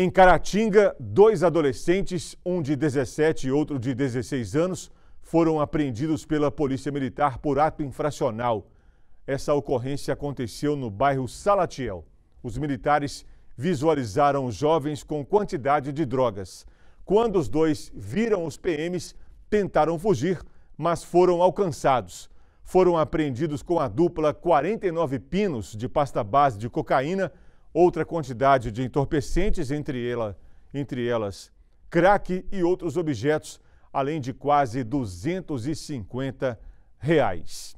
Em Caratinga, dois adolescentes, um de 17 e outro de 16 anos, foram apreendidos pela Polícia Militar por ato infracional. Essa ocorrência aconteceu no bairro Salatiel. Os militares visualizaram os jovens com quantidade de drogas. Quando os dois viram os PMs, tentaram fugir, mas foram alcançados. Foram apreendidos com a dupla 49 pinos de pasta base de cocaína outra quantidade de entorpecentes, entre, ela, entre elas crack e outros objetos, além de quase 250 reais.